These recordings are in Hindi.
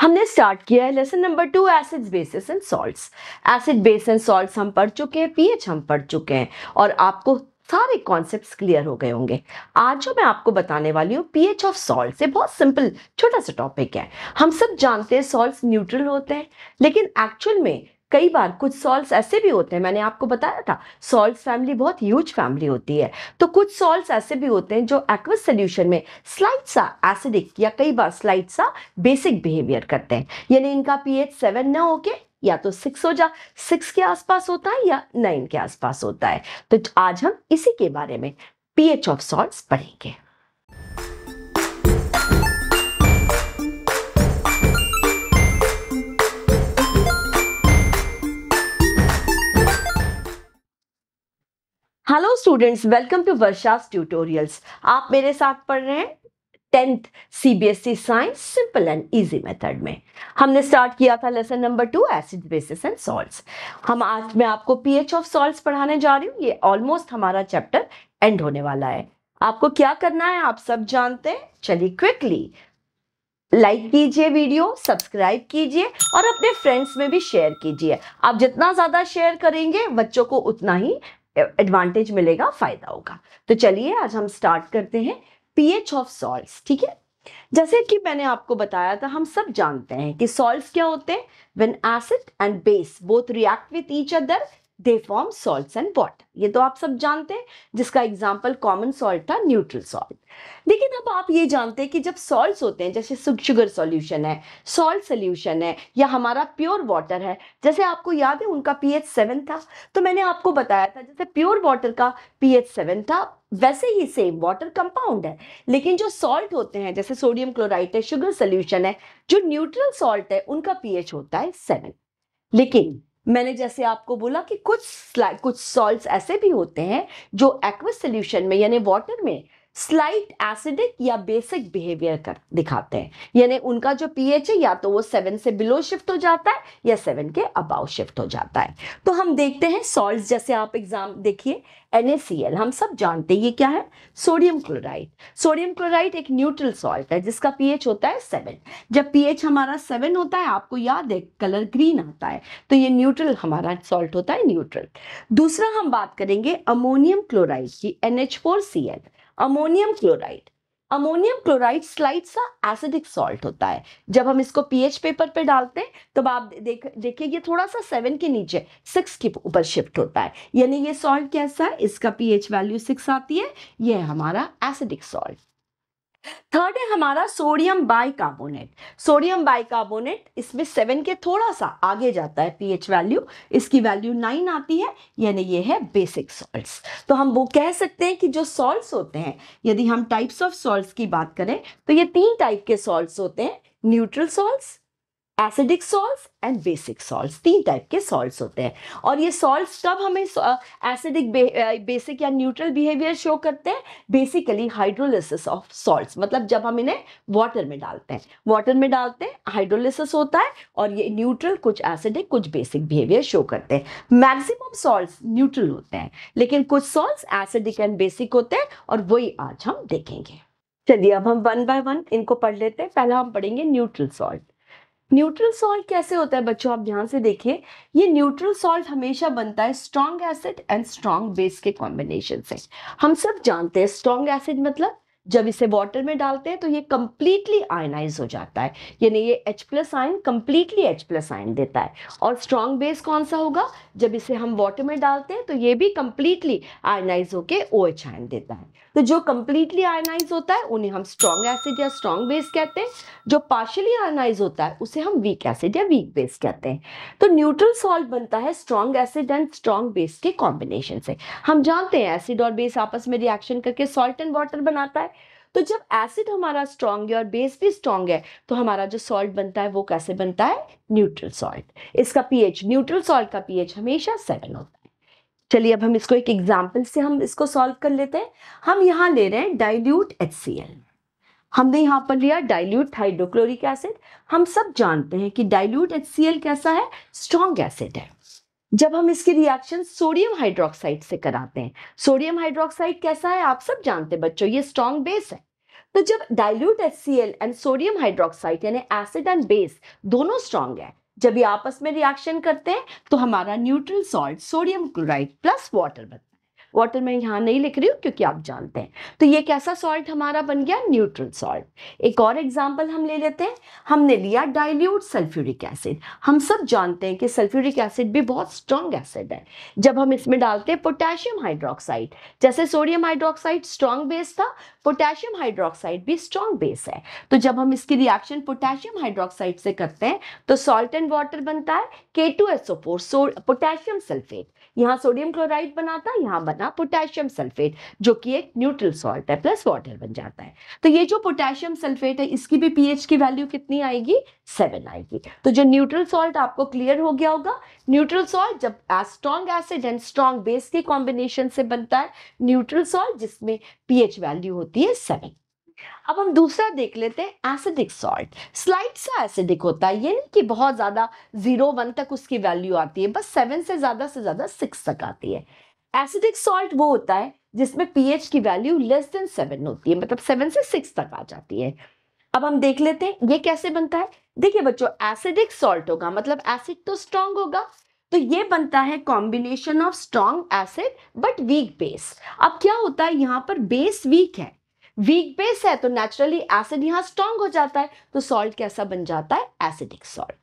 हमने स्टार्ट किया है lesson number two acids bases and salts acid base and salts हम पढ़ चुके हैं पीएच हम पढ़ चुके हैं और आपको सारे कॉन्सेप्ट्स क्लियर हो गए होंगे आज जो मैं आपको बताने वाली हूँ पीएच ऑफ सॉल्ट से बहुत सिंपल छोटा सा टॉपिक है हम सब जानते हैं सॉल्ट न्यूट्रल होते हैं लेकिन एक्चुअल में कई बार कुछ सॉल्ट ऐसे भी होते हैं मैंने आपको बताया था सॉल्ट फैमिली बहुत ह्यूज फैमिली होती है तो कुछ सॉल्ट ऐसे भी होते हैं जो एक्वस सोल्यूशन में स्लाइट सा एसिडिक या कई बार स्लाइट सा बेसिक बिहेवियर करते हैं यानी इनका पीएच सेवन ना होके या तो सिक्स हो जा सिक्स के आसपास होता है या नाइन के आसपास होता है तो आज हम इसी के बारे में पीएच ऑफ सॉल्ट पढ़ेंगे hello students welcome to Varsha's tutorials आप मेरे साथ पढ़ रहे हैं tenth CBSE science simple and easy method में हमने स्टार्ट किया था lesson number two acid bases and salts हम आज मैं आपको पीएच ऑफ सॉल्ट्स पढ़ाने जा रही हूँ ये ऑलमोस्ट हमारा चैप्टर एंड होने वाला है आपको क्या करना है आप सब जानते हैं चलिए क्विकली लाइक कीजिए वीडियो सब्सक्राइब कीजिए और अपने फ्रेंड्स में भी शेयर कीजिए आप जितना ज़्यादा शेयर करेंगे बच्चों को उतना ही एडवांटेज मिलेगा फायदा होगा तो चलिए आज हम स्टार्ट करते हैं पीएच ऑफ सॉल्ट्स ठीक है जैसे कि मैंने आपको बताया था हम सब जानते हैं कि सॉल्ट क्या होते हैं when acid and base both react with each other they form salt and water ये तो आप सब जानते हैं जिसका एग्जाम्पल कॉमन सॉल्ट था न्यूट्रल सॉल्ट लेकिन अब आप ये जानते हैं कि जब सॉल्ट्स होते हैं जैसे शुगर सोल्यूशन है सॉल्ट सोल्यूशन है या हमारा प्योर वाटर है जैसे आपको याद है उनका एच सेवन था तो मैंने आपको बताया था जैसे प्योर वाटर का पी एच सेवन था वैसे ही सेम वाटर कंपाउंड है लेकिन जो सॉल्ट होते हैं जैसे सोडियम क्लोराइड है शुगर सोल्यूशन है जो न्यूट्रल सॉल्ट है उनका पी एच होता है सेवन लेकिन मैंने जैसे आपको बोला कि कुछ कुछ सॉल्ट ऐसे भी होते हैं जो एक्वस सोल्यूशन में यानी वाटर में स्लाइट एसिडिक या बेसिक बिहेवियर कर दिखाते हैं यानी उनका जो पीएच है या तो वो सेवन से बिलो शिफ्ट हो जाता है या सेवन के अबाव शिफ्ट हो जाता है तो हम देखते हैं सॉल्ट जैसे आप एग्जाम देखिए NaCl हम सब जानते हैं ये क्या है सोडियम क्लोराइड सोडियम क्लोराइड एक न्यूट्रल सॉल्ट है जिसका पीएच होता है सेवन जब पीएच हमारा सेवन होता है आपको याद है कलर ग्रीन आता है तो ये न्यूट्रल हमारा सॉल्ट होता है न्यूट्रल दूसरा हम बात करेंगे अमोनियम क्लोराइड की NH4Cl ammonium chloride ammonium chloride slight सा एसिडिक सॉल्ट होता है जब हम इसको पीएच पेपर पे डालते हैं तब आप देख देखिए ये थोड़ा सा सेवन के नीचे सिक्स के ऊपर शिफ्ट होता है यानी ये सॉल्ट कैसा है इसका पीएच वैल्यू सिक्स आती है ये हमारा एसिडिक सॉल्ट थर्ड है हमारा सोडियम बाइकार्बोनेट सोडियम बाइकार्बोनेट इसमें सेवन के थोड़ा सा आगे जाता है पीएच वैल्यू इसकी वैल्यू नाइन आती है यानी ये है बेसिक सॉल्ट्स तो हम वो कह सकते हैं कि जो सॉल्ट्स होते हैं यदि हम टाइप्स ऑफ सॉल्ट्स की बात करें तो ये तीन टाइप के सॉल्ट्स होते हैं neutral salts acidic salt and basic salt तीन टाइप के सॉल्ट होते हैं और ये सॉल्ट तब हमें एसिडिक बेसिक या न्यूट्रल बिहेवियर शो करते हैं बेसिकली हाइड्रोलिसिस ऑफ सॉल्ट मतलब जब हम इन्हें वाटर में डालते हैं वाटर में डालते हैं हाइड्रोलिसिस होता है और ये न्यूट्रल कुछ एसिडिक कुछ बेसिक बिहेवियर शो करते हैं मैक्सिमम सॉल्ट न्यूट्रल होते हैं लेकिन कुछ सॉल्ट एसिडिक एंड बेसिक होते हैं और वही आज हम देखेंगे चलिए अब हम वन बाय वन इनको पढ़ लेते हैं पहला हम पढ़ेंगे न्यूट्रल सॉल्ट न्यूट्रल सॉल्ट कैसे होता है बच्चों आप ध्यान से देखिए ये न्यूट्रल सॉल्ट हमेशा बनता है strong acid and strong base के कॉम्बिनेशन से हम सब जानते हैं स्ट्रॉन्ग एसिड मतलब जब इसे वाटर में डालते हैं तो ये कम्प्लीटली आयनाइज हो जाता है यानी ये H plus ion completely H plus ion देता है और स्ट्रॉन्ग बेस कौन सा होगा जब इसे हम वाटर में डालते हैं तो ये भी कंप्लीटली आयनाइज होकर ओ एच आयन देता है तो जो कंप्लीटली आयनाइज होता है उन्हें हम स्ट्रॉन्ग एसिड या स्ट्रॉन्ग बेस कहते हैं जो पार्शली आयनाइज होता है उसे हम वीक एसिड या वीक बेस कहते हैं तो न्यूट्रल सॉल्ट बनता है strong acid and strong base के कॉम्बिनेशन से हम जानते हैं एसिड और बेस आपस में रिएक्शन करके सॉल्ट एंड वाटर बनाता है तो जब एसिड हमारा स्ट्रांग है और बेस भी स्ट्रांग है तो हमारा जो सॉल्ट बनता है वो कैसे बनता है न्यूट्रल सॉल्ट इसका पीएच न्यूट्रल सॉल्ट का पीएच हमेशा सेवन होता है चलिए अब हम इसको एक एग्जाम्पल से हम इसको सॉल्व कर लेते हैं हम यहाँ ले रहे हैं डायल्यूट एच हमने यहाँ पर लिया डाइल्यूट हाइड्रोक्लोरिक एसिड हम सब जानते हैं कि डाइल्यूट एच कैसा है स्ट्रॉन्ग एसिड है जब हम इसकी रिएक्शन सोडियम हाइड्रोक्साइड से कराते हैं सोडियम हाइड्रोक्साइड कैसा है आप सब जानते हैं बच्चों ये स्ट्रॉन्ग बेस है तो जब dilute H and sodium hydroxide यानी एसिड एंड बेस दोनों स्ट्रांग है जब ये आपस में रिएक्शन करते हैं तो हमारा neutral salt sodium chloride plus water बनता है वाटर मैं यहाँ नहीं लिख रही हूँ क्योंकि आप जानते हैं तो ये कैसा सॉल्ट हमारा बन गया न्यूट्रल सॉल्ट एक और एग्जाम्पल हम ले लेते हैं हमने लिया डाइल्यूट सल्फ्यूरिक एसिड हम सब जानते हैं कि सल्फ्यूरिक एसिड भी बहुत स्ट्रॉन्ग एसिड है जब हम इसमें डालते हैं पोटेशियम हाइड्रोक्साइड जैसे सोडियम हाइड्रोक्साइड स्ट्रॉन्ग बेस था पोटेशियम हाइड्रोक्साइड भी स्ट्रॉन्ग बेस है तो जब हम इसकी रिएक्शन पोटेशियम हाइड्रोक्साइड से करते हैं तो सॉल्ट एंड वाटर बनता है K two SO O four potassium sulphate यहाँ सोडियम क्लोराइड बनाता है यहाँ बना बना पोटेशियम सल्फेट जो कि एक न्यूट्रल सॉल्ट है प्लस वाटर बन जाता है तो ये जो पोटेशियम सल्फेट है इसकी भी पीएच की वैल्यू कितनी आएगी सेवन आएगी तो जो न्यूट्रल सॉल्ट आपको क्लियर हो गया होगा न्यूट्रल सॉल्ट जब strong acid and strong base के कॉम्बिनेशन से बनता है न्यूट्रल सॉल्ट जिसमें पीएच वैल्यू होती है सेवन अब हम दूसरा देख लेते हैं एसिडिक सॉल्ट स्लाइट सा एसिडिक होता है ये नहीं कि बहुत ज्यादा जीरो वन तक उसकी वैल्यू आती है बस सेवन से ज्यादा से ज्यादा सिक्स तक आती है एसिडिक सॉल्ट वो होता है जिसमें पीएच की वैल्यू लेस देन सेवन होती है मतलब सेवन से सिक्स तक आ जाती है अब हम देख लेते हैं ये कैसे बनता है देखिए बच्चों एसिडिक सॉल्ट होगा मतलब एसिड तो स्ट्रांग होगा तो ये बनता है combination of strong acid but weak base अब क्या होता है यहाँ पर बेस वीक है वीक बेस है तो नेचुरली एसिड यहाँ स्ट्रांग हो जाता है तो सॉल्ट कैसा बन जाता है एसिडिक सॉल्ट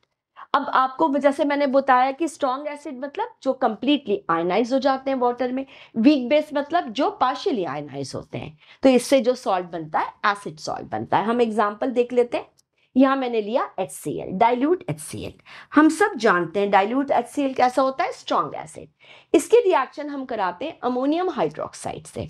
अब आपको जैसे मैंने बताया कि स्ट्रॉन्ग एसिड मतलब जो कंप्लीटली आयनाइज हो जाते हैं वाटर में वीक बेस मतलब जो पार्शियली आयनाइज होते हैं तो इससे जो सॉल्ट बनता है एसिड सॉल्ट बनता है हम एग्जाम्पल देख लेते हैं यहाँ मैंने लिया H C L dilute H C L हम सब जानते हैं डायल्यूट एच सी एल कैसा होता है स्ट्रॉन्ग एसिड इसके रिएक्शन हम कराते हैं अमोनियम हाइड्रोक्साइड से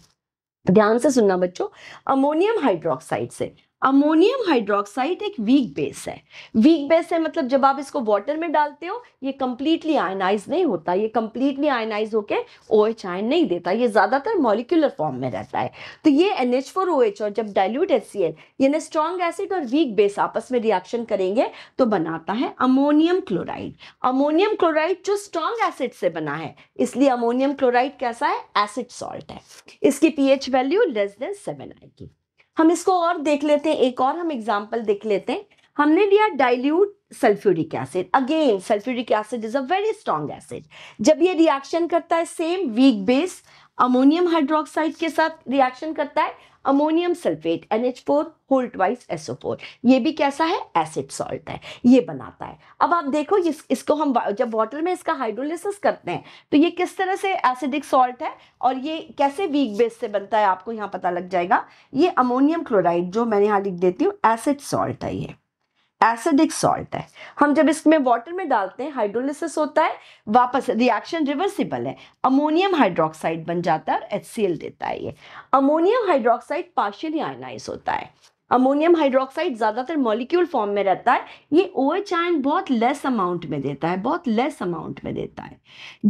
ध्यान से सुनना बच्चों अमोनियम हाइड्रोक्साइड से अमोनियम हाइड्रोक्साइड एक वीक बेस है वीक बेस है मतलब जब आप इसको वाटर में डालते हो ये कम्प्लीटली आयनाइज नहीं होता ये कम्प्लीटली आयनाइज होकर ओ एच आयन नहीं देता ये ज़्यादातर मॉलिक्यूलर फॉर्म में रहता है तो ये N H four O H और जब डायल्यूट एच सी एल यानी स्ट्रॉन्ग एसिड और वीक बेस आपस में रिएक्शन करेंगे तो बनाता है अमोनियम क्लोराइड अमोनियम क्लोराइड जो स्ट्रॉन्ग एसिड से बना है इसलिए अमोनियम क्लोराइड कैसा है एसिड सॉल्ट है इसकी pH value less than seven आएगी हम इसको और देख लेते हैं एक और हम एग्जाम्पल देख लेते हैं हमने लिया dilute sulphuric acid again sulphuric acid is a very strong acid जब ये रिएक्शन करता है same weak base ammonium hydroxide के साथ रिएक्शन करता है ammonium sulphate NH4 whole twice four ये भी कैसा है एसिड सॉल्ट है ये बनाता है अब आप देखो इस, इसको हम जब वाटर में इसका हाइड्रोलिसिस करते हैं तो ये किस तरह से एसिडिक सॉल्ट है और ये कैसे वीक बेस से बनता है आपको यहाँ पता लग जाएगा ये अमोनियम क्लोराइड जो मैंने यहाँ लिख देती हूँ एसिड सॉल्ट है ये एसिडिक सॉल्ट है हम जब इसमें वाटर में डालते हैं हाइड्रोलिसिस होता है वापस रिएक्शन रिवर्सिबल है अमोनियम हाइड्रोक्साइड बन जाता है और एच देता है ये अमोनियम हाइड्रोक्साइड पार्शियली आयनाइज होता है अमोनियम हाइड्रोक्साइड ज़्यादातर मॉलिक्यूल फॉर्म में रहता है ये ओ एच आयन बहुत लेस अमाउंट में देता है बहुत लेस अमाउंट में देता है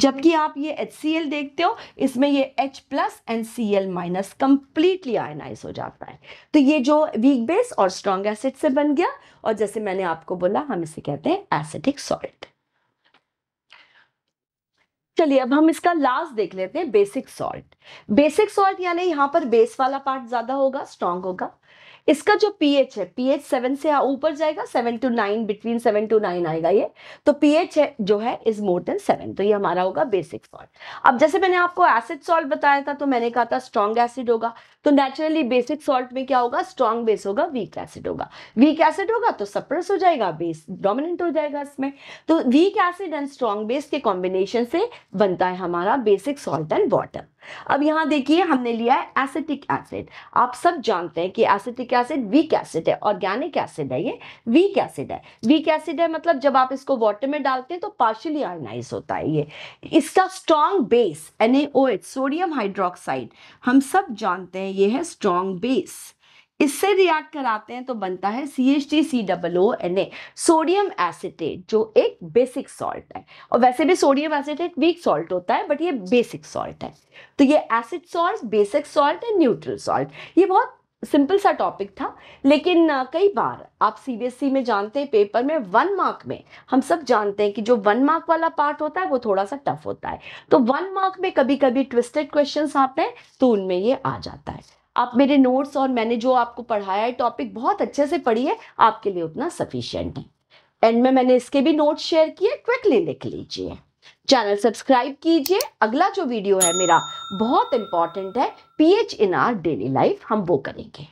जबकि आप ये एच सी एल देखते हो इसमें ये H plus and C L minus completely ionise हो जाता है तो ये जो वीक बेस और स्ट्रॉन्ग एसिड से बन गया और जैसे मैंने आपको बोला हम इसे कहते हैं एसिडिक सॉल्ट चलिए अब हम इसका लास्ट देख लेते हैं बेसिक सॉल्ट बेसिक सॉल्ट यानी यहाँ पर बेस वाला पार्ट ज्यादा होगा स्ट्रांग होगा इसका जो पीएच है पीएच सेवन से ऊपर जाएगा seven to nine between seven to nine आएगा ये तो पीएच है जो है इज मोर देन सेवन तो ये हमारा होगा बेसिक सॉल्ट अब जैसे मैंने आपको एसिड सॉल्ट बताया था तो मैंने कहा था स्ट्रॉन्ग एसिड होगा तो नेचुरली बेसिक सॉल्ट में क्या होगा स्ट्रॉन्ग बेस होगा वीक एसिड होगा वीक एसिड होगा तो सप्रेस हो जाएगा बेस डोमिनेंट हो जाएगा इसमें तो weak acid and strong base के कॉम्बिनेशन से बनता है हमारा बेसिक सॉल्ट एंड वाटर अब यहां देखिए हमने लिया है एसिटिक एसिड आप सब जानते हैं कि एसिटिक एसिड वीक एसिड है ऑर्गेनिक एसिड है ये वीक एसिड है वीक एसिड है मतलब जब आप इसको वाटर में डालते हैं तो पार्शियली आयनाइज होता है ये इसका strong base N sodium hydroxide हम सब जानते हैं ये है स्ट्रॉन्ग बेस इससे रिएक्ट कराते हैं तो बनता है C H T C double O N A sodium acetate जो एक बेसिक सॉल्ट है और वैसे भी सोडियम एसिटेट वीक सॉल्ट होता है बट ये बेसिक सॉल्ट है तो ये acid salt basic salt and neutral salt ये बहुत सिंपल सा टॉपिक था लेकिन कई बार आप सीबीएसई e में जानते हैं पेपर में वन मार्क में हम सब जानते हैं कि जो वन मार्क वाला पार्ट होता है वो थोड़ा सा टफ होता है तो वन मार्क में कभी कभी ट्विस्टेड क्वेश्चन आते हैं तो उनमें ये आ जाता है आप मेरे नोट्स और मैंने जो आपको पढ़ाया है टॉपिक बहुत अच्छे से पढ़ी है आपके लिए उतना सफिशियंट है एंड में मैंने इसके भी नोट्स शेयर किए क्विकली लिख लीजिए चैनल सब्सक्राइब कीजिए अगला जो वीडियो है मेरा बहुत इंपॉर्टेंट है pH in our daily life हम वो करेंगे